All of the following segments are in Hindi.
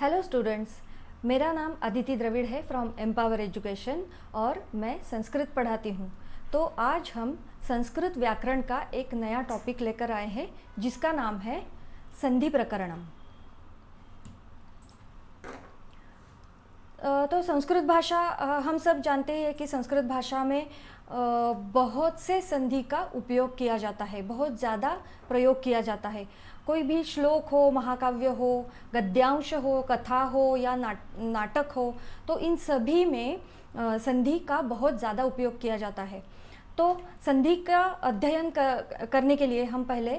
हेलो स्टूडेंट्स मेरा नाम अदिति द्रविड़ है फ्रॉम एम्पावर एजुकेशन और मैं संस्कृत पढ़ाती हूँ तो आज हम संस्कृत व्याकरण का एक नया टॉपिक लेकर आए हैं जिसका नाम है संधि प्रकरणम तो संस्कृत भाषा हम सब जानते हैं कि संस्कृत भाषा में बहुत से संधि का उपयोग किया जाता है बहुत ज़्यादा प्रयोग किया जाता है कोई भी श्लोक हो महाकाव्य हो गद्यांश हो कथा हो या नाट नाटक हो तो इन सभी में संधि का बहुत ज़्यादा उपयोग किया जाता है तो संधि का अध्ययन करने के लिए हम पहले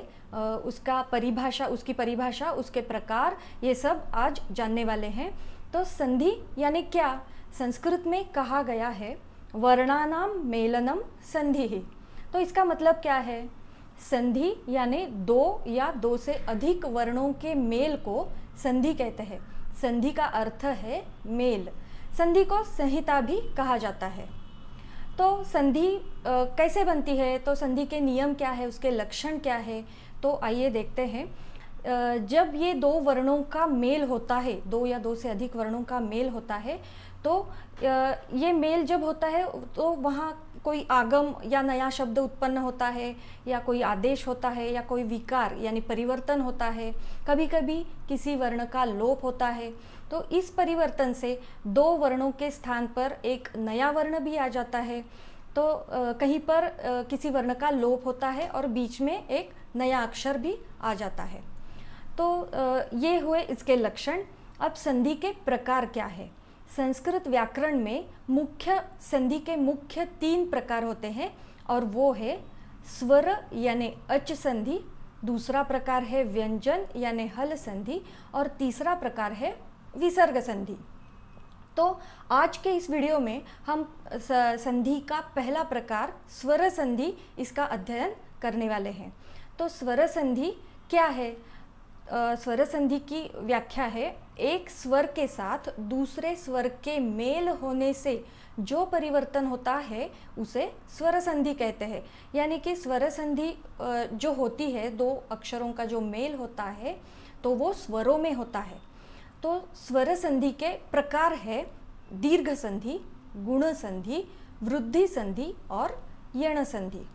उसका परिभाषा उसकी परिभाषा उसके प्रकार ये सब आज जानने वाले हैं तो संधि यानी क्या संस्कृत में कहा गया है वर्णानाम मेलनम संधि ही तो इसका मतलब क्या है संधि यानी दो या दो से अधिक वर्णों के मेल को संधि कहते हैं संधि का अर्थ है मेल संधि को संहिता भी कहा जाता है तो संधि कैसे बनती है तो संधि के नियम क्या है उसके लक्षण क्या है तो आइए देखते हैं जब ये दो वर्णों का मेल होता है दो या दो से अधिक वर्णों का मेल होता है तो ये मेल जब होता है तो वहाँ कोई आगम या नया शब्द उत्पन्न होता है या कोई आदेश होता है या कोई विकार यानी परिवर्तन होता है कभी कभी किसी वर्ण का लोप होता है तो इस परिवर्तन से दो वर्णों के स्थान पर एक नया वर्ण भी आ जाता है तो कहीं पर किसी वर्ण का लोप होता है और बीच में एक नया अक्षर भी आ जाता है तो ये हुए इसके लक्षण अब संधि के प्रकार क्या है संस्कृत व्याकरण में मुख्य संधि के मुख्य तीन प्रकार होते हैं और वो है स्वर यानी अच संधि दूसरा प्रकार है व्यंजन यानी हल संधि और तीसरा प्रकार है विसर्ग संधि तो आज के इस वीडियो में हम संधि का पहला प्रकार स्वर संधि इसका अध्ययन करने वाले हैं तो स्वर संधि क्या है स्वर संधि की व्याख्या है एक स्वर के साथ दूसरे स्वर के मेल होने से जो परिवर्तन होता है उसे स्वर संधि कहते हैं यानी कि स्वर संधि जो होती है दो अक्षरों का जो मेल होता है तो वो स्वरों में होता है तो स्वर संधि के प्रकार है दीर्घ संधि गुण संधि वृद्धि संधि और यण संधि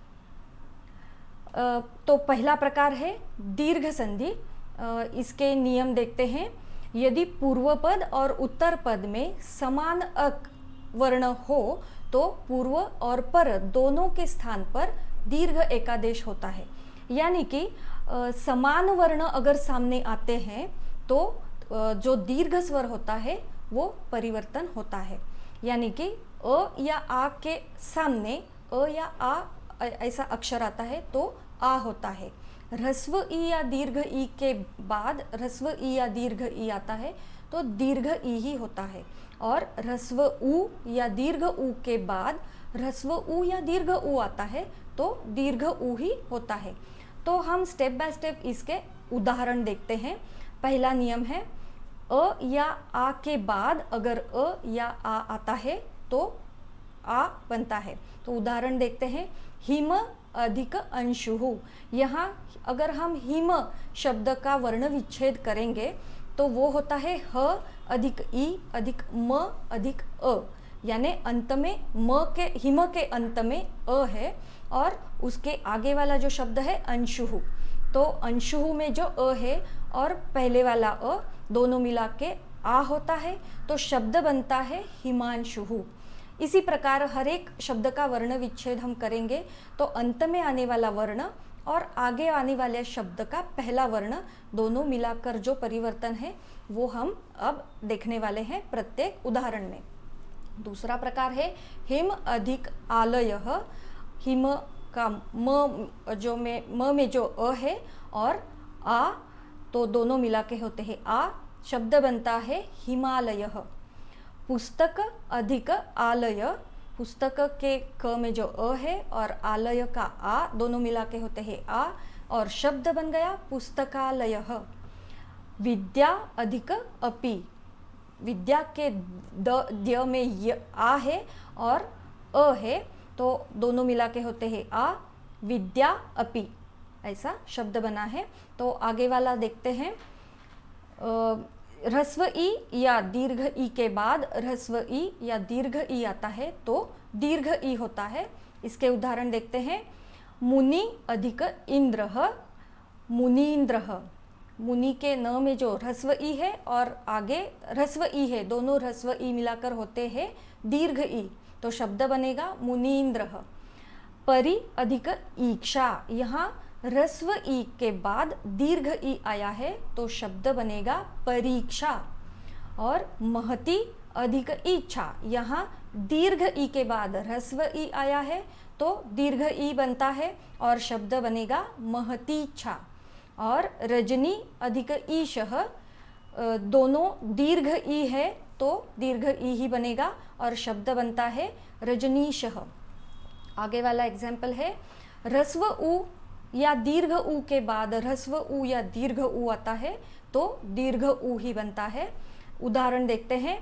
तो पहला प्रकार है दीर्घ संधि इसके नियम देखते हैं यदि पूर्व पद और उत्तर पद में समान अक वर्ण हो तो पूर्व और पर दोनों के स्थान पर दीर्घ एकादेश होता है यानी कि समान वर्ण अगर सामने आते हैं तो जो दीर्घ स्वर होता है वो परिवर्तन होता है यानी कि अ या आ के सामने अ या आ ऐसा अक्षर आता है तो आ होता है ह्रस्व ई या दीर्घ ई के बाद ह्रस्व ई या दीर्घ ई आता है तो दीर्घ ई ही होता है और ह्रस्व उ या दीर्घ ऊ के बाद ह्रस्व ऊ या दीर्घ ऊ आता है तो दीर्घ ऊ ही होता है तो हम स्टेप बाय स्टेप इसके उदाहरण देखते हैं पहला नियम है अ या आ के बाद अगर अ या आ आता है तो आ बनता है तो उदाहरण देखते हैं हिम अधिक अंशु यहाँ अगर हम हिम शब्द का वर्ण विच्छेद करेंगे तो वो होता है ह अधिक ई अधिक म अधिक अ यानी अंत में म के हिम के अंत में अ है और उसके आगे वाला जो शब्द है अंशुहु तो अंशुहु में जो अ है और पहले वाला अ दोनों मिला के आ होता है तो शब्द बनता है हिमांशुहु इसी प्रकार हर एक शब्द का वर्ण विच्छेद हम करेंगे तो अंत में आने वाला वर्ण और आगे आने वाले शब्द का पहला वर्ण दोनों मिलाकर जो परिवर्तन है वो हम अब देखने वाले हैं प्रत्येक उदाहरण में दूसरा प्रकार है हिम अधिक आलय हिम का म जो में म में जो अ है और आ तो दोनों मिला के होते हैं आ शब्द बनता है हिमालय पुस्तक अधिक आलय पुस्तक के क में जो अ है और आलय का आ दोनों मिला के होते हैं आ और शब्द बन गया पुस्तकालय विद्या अधिक अपि विद्या के द द्य में य आ है और अ है तो दोनों मिला के होते हैं आ विद्या अपि ऐसा शब्द बना है तो आगे वाला देखते हैं ह्रस्व ई या दीर्घ ई के बाद ह्रस्व ई या दीर्घ ई आता है तो दीर्घ ई होता है इसके उदाहरण देखते हैं मुनि अधिक इंद्र इंद्र मुनि के न में जो ह्रस्व ई है और आगे ह्रस्व ई है दोनों ह्रस्व ई मिलाकर होते हैं दीर्घ ई तो शब्द बनेगा इंद्र परि अधिक ईक्षा यहाँ रस्व ई के बाद दीर्घ ई आया है तो शब्द बनेगा परीक्षा और महती अधिक इच्छा यहाँ दीर्घ ई के बाद रस्व ई आया है तो दीर्घ ई बनता है और शब्द बनेगा महतीच्छा और रजनी अधिक ईशह दोनों दीर्घ ई है तो दीर्घ ई ही बनेगा और शब्द बनता है रजनीशह आगे वाला एग्जाम्पल है रस्व उ या दीर्घ ऊ के बाद ह्रस्व ऊ या दीर्घ ऊ आता है तो दीर्घ ऊ ही बनता है उदाहरण देखते हैं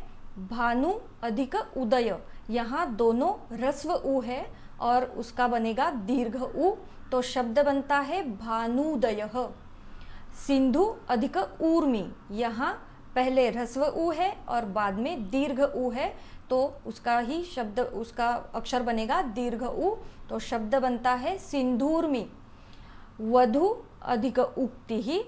भानु अधिक उदय यहाँ दोनों ह्रस्व ऊ है और उसका बनेगा दीर्घ ऊ तो शब्द बनता है भानुदय सिंधु अधिक ऊर्मी यहाँ पहले ह्रस्व ऊ है और बाद में दीर्घ ऊ है तो उसका ही शब्द उसका अक्षर बनेगा दीर्घ ऊ तो शब्द बनता है सिंधूर्मी वधु अधिक उक्ति ही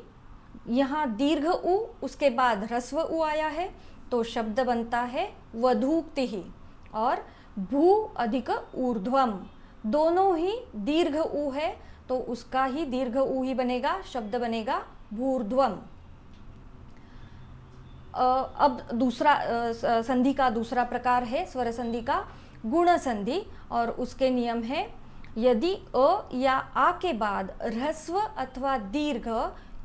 यहाँ दीर्घ उ उसके बाद ह्रस्व उ आया है तो शब्द बनता है वधुक्ति ही और भू अधिक ऊर्ध्वम दोनों ही दीर्घ उ है तो उसका ही दीर्घ उ ही बनेगा शब्द बनेगा भूर्ध्वम अब दूसरा संधि का दूसरा प्रकार है स्वर संधि का गुण संधि और उसके नियम है यदि अ या आ के बाद ह्रस्व अथवा दीर्घ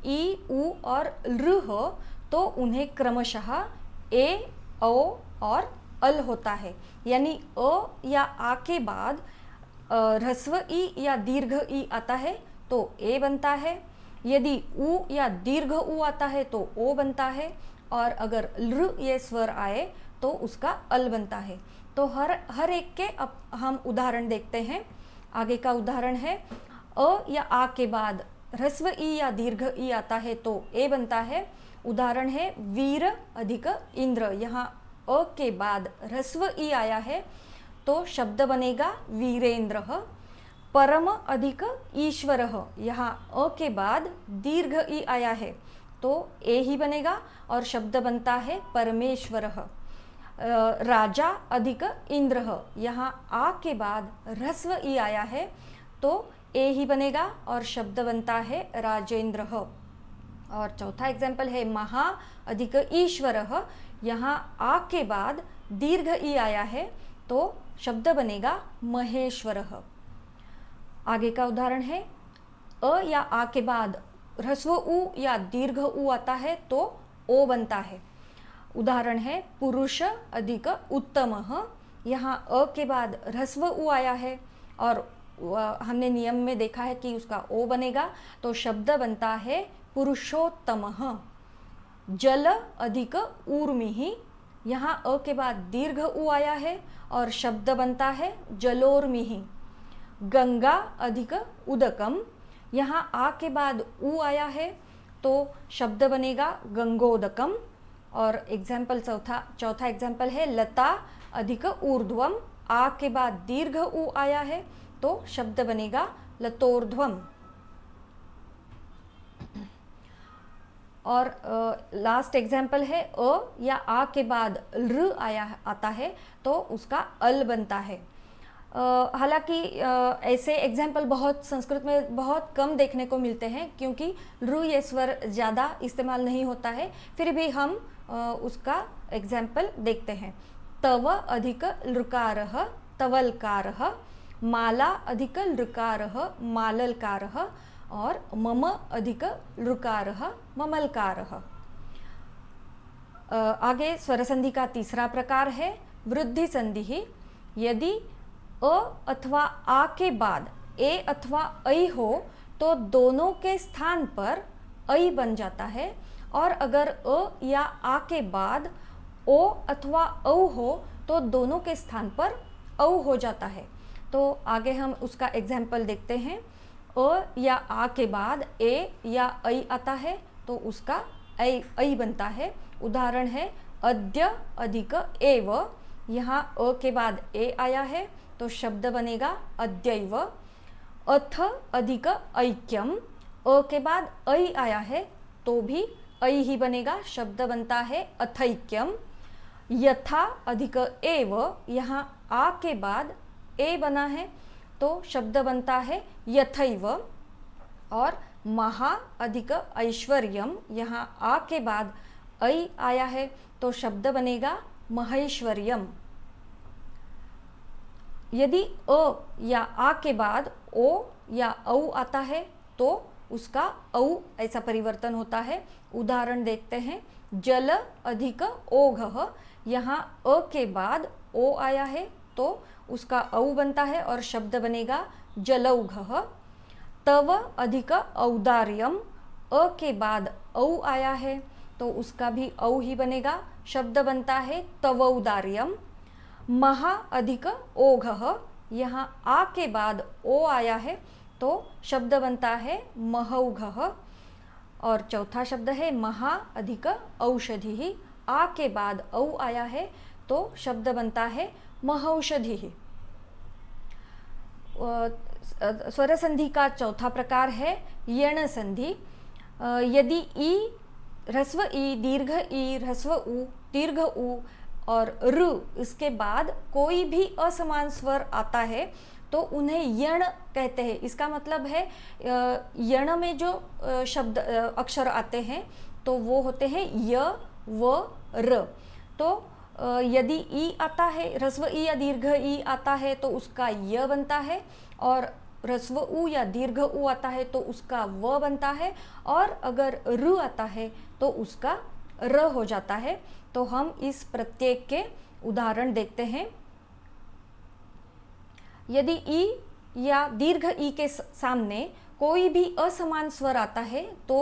ई ऊ और लृ हो तो उन्हें क्रमशः ए ओ और अल होता है यानी अ या आ के बाद ह्रस्व ई या दीर्घ ई आता है तो ए बनता है यदि ऊ या दीर्घ ऊ आता है तो ओ बनता है और अगर लृ ये स्वर आए तो उसका अल बनता है तो हर हर एक के अब हम उदाहरण देखते हैं आगे का उदाहरण है अ या आ के बाद ह्रस्व ई या दीर्घ ई आता है तो ए बनता है उदाहरण है वीर अधिक इंद्र यहाँ अ के बाद ह्रस्व ई आया है तो शब्द बनेगा वीरेंद्र परम अधिक ईश्वर यहाँ अ के बाद दीर्घ ई आया है तो ए ही बनेगा और शब्द बनता है परमेश्वर राजा अधिक इंद्र यहाँ आ के बाद ह्रस्व ई आया है तो ए ही बनेगा और शब्द बनता है राजेंद्र और चौथा एग्जाम्पल है महा अधिक ईश्वर यहाँ आ के बाद दीर्घ ई आया है तो शब्द बनेगा महेश्वर आगे का उदाहरण है अ या आ के बाद ह्रस्व उ या दीर्घ उ आता है तो ओ बनता है उदाहरण है पुरुष अधिक उत्तम यहाँ अ के बाद ह्रस्व उ आया है और हमने नियम में देखा है कि उसका ओ बनेगा तो शब्द बनता है पुरुषोत्तम जल अधिक ऊर्मि यहाँ अ के बाद दीर्घ उ आया है और शब्द बनता है जलोर्मि गंगा अधिक उदकम यहाँ आ के बाद उ आया है तो शब्द बनेगा गंगोदकम और एग्जाम्पल चौथा चौथा एग्जाम्पल है लता अधिक ऊर्ध्वम आ के बाद दीर्घ ऊ आया है तो शब्द बनेगा लतोर्ध्वम और लास्ट एग्जाम्पल है अ या आ के बाद र आया आता है तो उसका अल बनता है हालांकि ऐसे एग्जाम्पल बहुत संस्कृत में बहुत कम देखने को मिलते हैं क्योंकि रु ये स्वर ज़्यादा इस्तेमाल नहीं होता है फिर भी हम उसका एग्जाम्पल देखते हैं तव अधिक लृकार तवलकार माला अधिक लृकार माललकार और मम अधिक लृकार ममलकार आगे स्वर संधि का तीसरा प्रकार है वृद्धि संधि यदि अ अथवा आ के बाद ए अथवा ऐ हो तो दोनों के स्थान पर ऐ बन जाता है और अगर अ या आ के बाद ओ अथवा औ हो तो दोनों के स्थान पर औ हो जाता है तो आगे हम उसका एग्जाम्पल देखते हैं अ या आ के बाद ए या ऐ आता है तो उसका ऐ ऐ बनता है उदाहरण है अद्य अधिक एव यहाँ अ के बाद ए आया है तो शब्द बनेगा अद्यव अथ अधिक ऐक्यम अ के बाद ऐ आया है तो भी अय ही बनेगा शब्द बनता है अथैक्यम यथा अधिक एव यहाँ आ के बाद ए बना है तो शब्द बनता है यथैव और महा अधिक ऐश्वर्यम यहाँ आ के बाद ऐ आया है तो शब्द बनेगा महेश्वर्यम यदि अ या आ के बाद ओ या औ आता है तो उसका औ ऐसा परिवर्तन होता है उदाहरण देखते हैं जल अधिक ओघ यहाँ अ के बाद ओ आया है तो उसका औ बनता है और शब्द बनेगा जलौघ तव अधिक औदार्यम अ के बाद औ आया है तो उसका भी औ ही बनेगा शब्द बनता है तवौदार्यम महा अधिक ओघ यहाँ आ के बाद ओ आया है तो शब्द बनता है महौघ और चौथा शब्द है महा अधिक औषधि ही आ के बाद औ आया है तो शब्द बनता है महौषधि ही स्वर संधि का चौथा प्रकार है यण संधि यदि ई ह्रस्व ई दीर्घ ई ह्रस्व ऊ दीर्घ ऊ और रु इसके बाद कोई भी असमान स्वर आता है तो उन्हें यण कहते हैं इसका मतलब है यण में जो शब्द अक्षर आते हैं तो वो होते हैं य व र तो यदि ई आता है रस्व ई या दीर्घ ई आता है तो उसका य बनता है और रस्व उ या दीर्घ उ आता है तो उसका व बनता है और अगर रु आता है तो उसका र हो जाता है तो हम इस प्रत्येक के उदाहरण देखते हैं यदि ई या दीर्घ ई के सामने कोई भी असमान स्वर आता है तो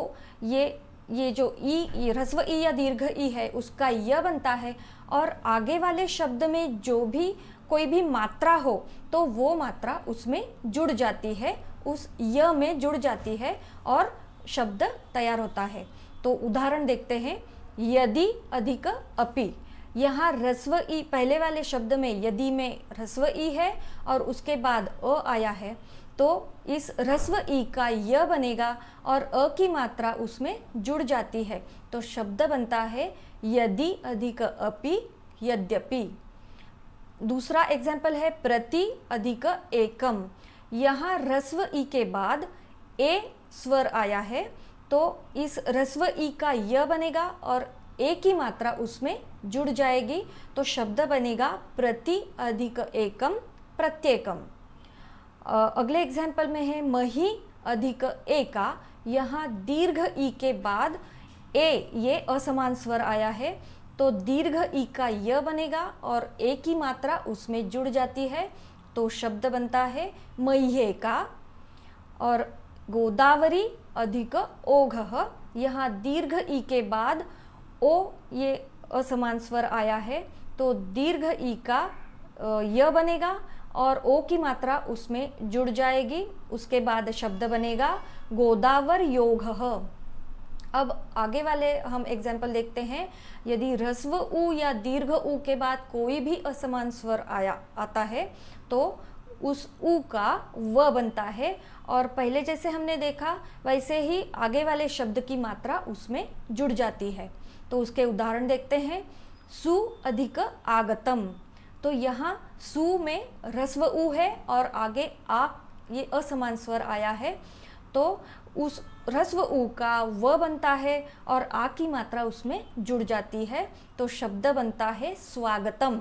ये ये जो ई ह्रस्व ई या दीर्घ ई है उसका य बनता है और आगे वाले शब्द में जो भी कोई भी मात्रा हो तो वो मात्रा उसमें जुड़ जाती है उस य में जुड़ जाती है और शब्द तैयार होता है तो उदाहरण देखते हैं यदि अधिक अपी यहाँ रस्व ई पहले वाले शब्द में यदि में रस्व ई है और उसके बाद अ आया है तो इस रस्व ई का य बनेगा और अ की मात्रा उसमें जुड़ जाती है तो शब्द बनता है यदि अधिक अपि यद्यपि दूसरा एग्जाम्पल है प्रति अधिक एकम यहाँ रस्व ई के बाद ए स्वर आया है तो इस रस्व ई का य बनेगा और एक ही मात्रा उसमें जुड़ जाएगी तो शब्द बनेगा प्रति अधिक एकम प्रत्येकम अगले एग्जाम्पल में है मही अधिक एका यहाँ दीर्घ ई के बाद ए ये असमान स्वर आया है तो दीर्घ ई का य बनेगा और ए की मात्रा उसमें जुड़ जाती है तो शब्द बनता है मह्ये का और गोदावरी अधिक ओघ यहाँ दीर्घ ई के बाद ओ ये असमान स्वर आया है तो दीर्घ ई का य बनेगा और ओ की मात्रा उसमें जुड़ जाएगी उसके बाद शब्द बनेगा गोदावर योग अब आगे वाले हम एग्जाम्पल देखते हैं यदि रस्व ऊ या दीर्घ ऊ के बाद कोई भी असमान स्वर आया आता है तो उस ऊ का व बनता है और पहले जैसे हमने देखा वैसे ही आगे वाले शब्द की मात्रा उसमें जुड़ जाती है तो उसके उदाहरण देखते हैं सु अधिक आगतम तो यहाँ सु में रस्व ऊ है और आगे आ ये असमान स्वर आया है तो उस रस्व ऊ का व बनता है और आ की मात्रा उसमें जुड़ जाती है तो शब्द बनता है स्वागतम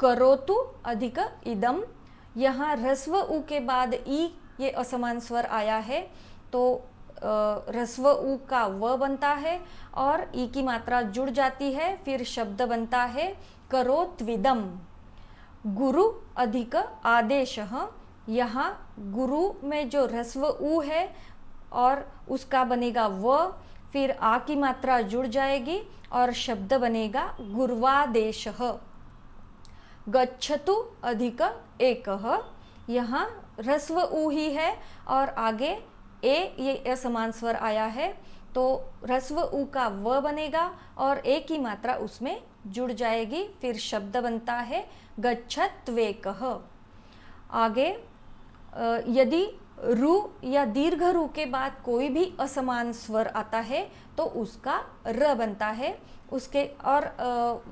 करोतु अधिक इदम यहाँ रस्व ऊ के बाद ई ये असमान स्वर आया है तो रस्व ऊ का व बनता है और ई की मात्रा जुड़ जाती है फिर शब्द बनता है करो त्विदम गुरु अधिक आदेश यहाँ गुरु में जो रस्व ऊ है और उसका बनेगा व फिर आ की मात्रा जुड़ जाएगी और शब्द बनेगा गुरुवादेश गच्छतु अधिक एक यहाँ रस्व ऊ ही है और आगे ए ये असमान स्वर आया है तो रस्व ऊ का व बनेगा और ए की मात्रा उसमें जुड़ जाएगी फिर शब्द बनता है गच्छत्वे कह आगे यदि रू या दीर्घ रू के बाद कोई भी असमान स्वर आता है तो उसका र बनता है उसके और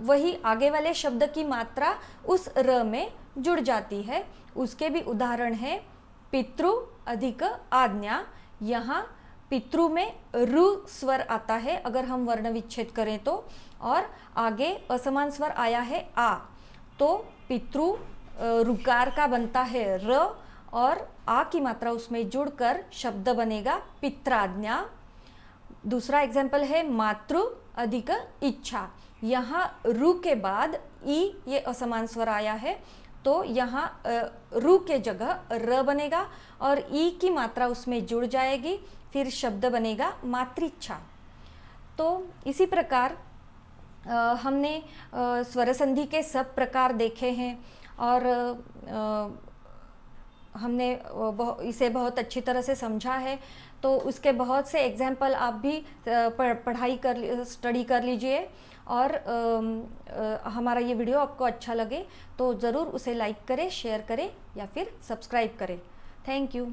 वही आगे वाले शब्द की मात्रा उस र में जुड़ जाती है उसके भी उदाहरण है पितृ अधिक आज्ञा यहाँ पितृ में रु स्वर आता है अगर हम वर्ण विच्छेद करें तो और आगे असमान स्वर आया है आ तो पितृ रुकार का बनता है र और आ की मात्रा उसमें जुड़कर शब्द बनेगा पित्राज्ञा दूसरा एग्जाम्पल है मातृ अधिक इच्छा यहाँ रु के बाद ई ये असमान स्वर आया है तो यहाँ रू के जगह र बनेगा और ई की मात्रा उसमें जुड़ जाएगी फिर शब्द बनेगा मातृच्छा तो इसी प्रकार आ, हमने स्वर संधि के सब प्रकार देखे हैं और आ, हमने इसे बहुत अच्छी तरह से समझा है तो उसके बहुत से एग्जाम्पल आप भी पढ़ाई कर स्टडी कर लीजिए और आ, आ, हमारा ये वीडियो आपको अच्छा लगे तो ज़रूर उसे लाइक करें शेयर करें या फिर सब्सक्राइब करें थैंक यू